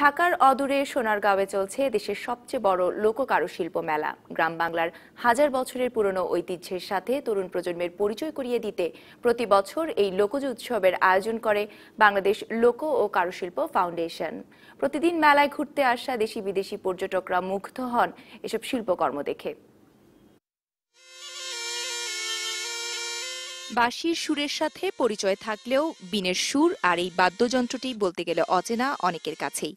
ঢাকার অদূরে সোনারগাঁওয়ে চলছে দেশের সবচেয়ে বড় লোককারুশিল্প মেলা গ্রাম বাংলার হাজার বছরের পুরনো ঐতিহ্যের সাথে তরুণ প্রজন্মের পরিচয় করিয়ে দিতে প্রতি বছর এই লোকজ উৎসবের আয়োজন করে বাংলাদেশ লোক ও কারুশিল্প ফাউন্ডেশন প্রতিদিন মেলায় ঘুরতে আসা দেশি বিদেশি পর্যটকরা মুগ্ধ হন এসব শিল্পকর্ম দেখে বাঁশির সুরের সাথে পরিচয় থাকলেও বিনের সুর আর এই বাদ্যযন্ত্রটি বলতে গেলে অচেনা অনেকের কাছেই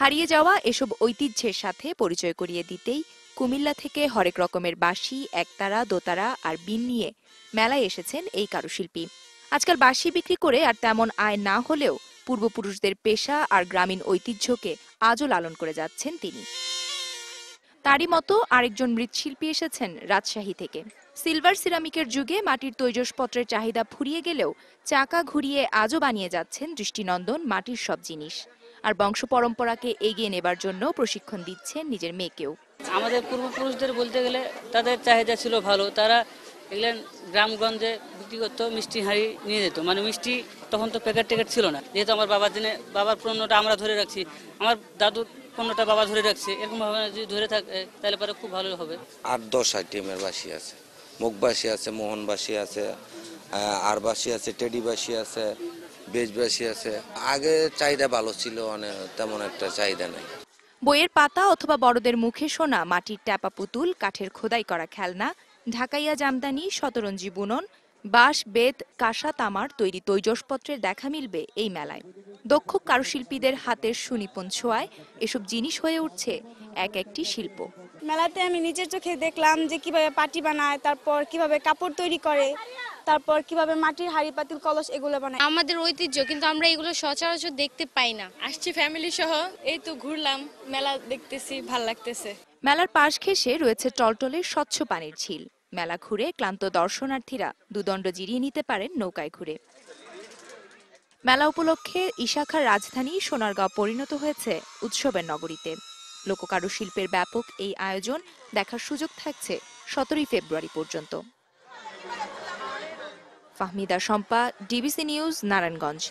হারিয়ে যাওয়া এসব ঐতিহ্যের সাথে পরিচয় করিয়ে দিতেই কুমিল্লা থেকে হরেক রকমের বাঁশি একতারা দোতারা আর বিন নিয়ে মেলায় এসেছেন এই কারুশিল্পী আজকাল বাঁশি বিক্রি করে আর তেমন আয় না হলেও পূর্বপুরুষদের পেশা আর গ্রামীণ ঐতিহ্যকে আজও লালন করে যাচ্ছেন তিনি তারই মতো আরেকজন মৃৎশিল্পী এসেছেন রাজশাহী থেকে সিলভার সিরামিকের যুগে মাটির তৈজসপত্রের চাহিদা ফুরিয়ে গেলেও চাকা ঘুরিয়ে আজও বানিয়ে যাচ্ছেন দৃষ্টিনন্দন মাটির সব জিনিস আর বংশ পরম্পরাকে এগিয়ে নেবার জন্য প্রশিক্ষণ দিচ্ছেন নিজের মেয়েকেও আমাদের পূর্বপুরুষদের বলতে গেলে তাদের চাহিদা ছিল ভালো তারা দেখলেন গ্রামগঞ্জে বিক্রি করতো মিষ্টি হাঁড়ি নিয়ে যেত মানে মিষ্টি তখন তো প্যাকেট ট্যাকেট ছিল না যেহেতু আমার বাবার দিনে বাবার পণ্যটা আমরা ধরে রাখছি আমার দাদুর পণ্যটা বাবা ধরে রাখছে এরকমভাবে যদি ধরে থাকে তাহলে পরে খুব ভালো হবে আর দশ আইটেমের বাসি আছে মুখবাসী আছে মোহনবাসী আছে আরবাসী আছে টেডিবাসী আছে বেজবাসী আছে আগে চাহিদা ভালো ছিল অনেক মানে তেমন একটা চাহিদা নেই বইয়ের পাতা অথবা বড়দের মুখে শোনা মাটির ট্যাপা পুতুল কাঠের খোদাই করা খেলনা ঢাকাইয়া জামদানি শতরঞ্জি বুনন বাঁশ বেত কাঁসা তামার তৈরি তৈজসপত্রের দেখা মিলবে এই মেলায় দক্ষ কারুশিল্পীদের হাতের সুনিপুণ ছোঁয়ায় এসব জিনিস হয়ে উঠছে এক একটি শিল্প মেলাতে আমি নিজের চোখে দেখলাম যে কিভাবে পাটি বানায় তারপর কিভাবে কাপড় তৈরি করে তারপর কিভাবে মাটির হাড়ি পাতিল কলস এগুলো বানায় আমাদের ঐতিহ্য কিন্তু আমরা এগুলো সচরাচর দেখতে পাই না আসছি ফ্যামিলি সহ এই তো ঘুরলাম মেলা দেখতেছি ভাল লাগতেছে মেলার পাশ ঘেসে রয়েছে টলটলে স্বচ্ছ পানির ঝিল মেলা ঘুরে ক্লান্ত দর্শনার্থীরা দুদণ্ড জিরিয়ে নিতে পারেন নৌকায় ঘুরে মেলা উপলক্ষে ইশাখার রাজধানী সোনারগাঁও পরিণত হয়েছে উৎসবের নগরীতে লোককারু শিল্পের ব্যাপক এই আয়োজন দেখার সুযোগ থাকছে সতেরোই ফেব্রুয়ারি পর্যন্ত ফাহমিদা শম্পা ডিবিসি নিউজ নারায়ণগঞ্জ